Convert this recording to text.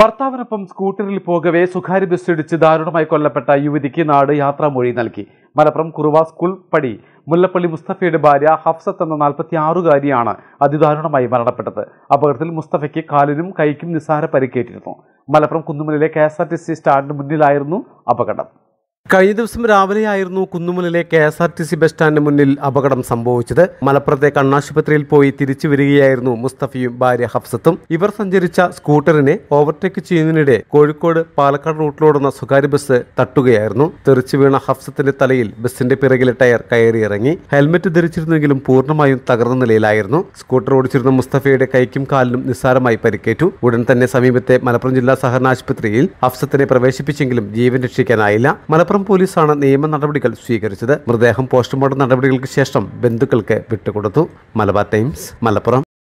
ഭർത്താവിനൊപ്പം സ്കൂട്ടറിൽ പോകവെ സ്വകാര്യ ബസ്സിടിച്ച് ദാരുണമായി കൊല്ലപ്പെട്ട യുവതിക്ക് നാട് യാത്രാമൊഴി നൽകി മലപ്പുറം കുറുവ സ്കൂൾ പടി മുല്ലപ്പള്ളി മുസ്തഫയുടെ ഭാര്യ ഹഫ്സത്ത് എന്ന നാൽപ്പത്തി ആറുകാരിയാണ് അതിദാരുണമായി മരണപ്പെട്ടത് അപകടത്തിൽ മുസ്തഫയ്ക്ക് കാലിനും കൈക്കും നിസ്സാര പരിക്കേറ്റിരുന്നു മലപ്പുറം കുന്നുമലയിലെ K S R T C സ്റ്റാൻഡിന് മുന്നിലായിരുന്നു അപകടം കഴിഞ്ഞ ദിവസം രാവിലെയായിരുന്നു കുന്നുമലിലെ K S R T C bus സ്റ്റാൻഡിന് മുന്നിൽ അപകടം സംഭവിച്ചത് മലപ്പുറത്തെ കണ്ണാശുപത്രിയിൽ പോയി തിരിച്ചു വരികയായിരുന്നു മുസ്തഫിയും ഭാര്യ ഹഫ്സത്തും ഇവർ സഞ്ചരിച്ച സ്കൂട്ടറിനെ ഓവർടേക്ക് ചെയ്യുന്നതിനിടെ കോഴിക്കോട് പാലക്കാട് റൂട്ടിലോടുന്ന സ്വകാര്യ ബസ് തട്ടുകയായിരുന്നു തെറിച്ചു വീണ ഹഫ്സത്തിന്റെ തലയിൽ ബസിന്റെ പിറകിലെ ടയർ കയറിയിറങ്ങി ഹെൽമറ്റ് ധരിച്ചിരുന്നെങ്കിലും പൂർണ്ണമായും തകർന്ന നിലയിലായിരുന്നു സ്കൂട്ടർ ഓടിച്ചിരുന്ന മുസ്തഫയുടെ കൈക്കും കാലിനും നിസ്സാരമായി പരിക്കേറ്റു ഉടൻ തന്നെ സമീപത്തെ മലപ്പുറം ജില്ലാ സഹകരണ ആശുപത്രിയിൽ ഹഫ്സത്തിനെ പ്രവേശിപ്പിച്ചെങ്കിലും ജീവൻ രക്ഷിക്കാനായില്ല മലപ്പുറം മലപ്പുറം പോലീസാണ് നിയമ നടപടികൾ സ്വീകരിച്ചത് മൃതദേഹം പോസ്റ്റ്മോർട്ടം നടപടികൾക്ക് ശേഷം ബന്ധുക്കൾക്ക് വിട്ടുകൊടുത്തു മലബാർ ടൈംസ് മലപ്പുറം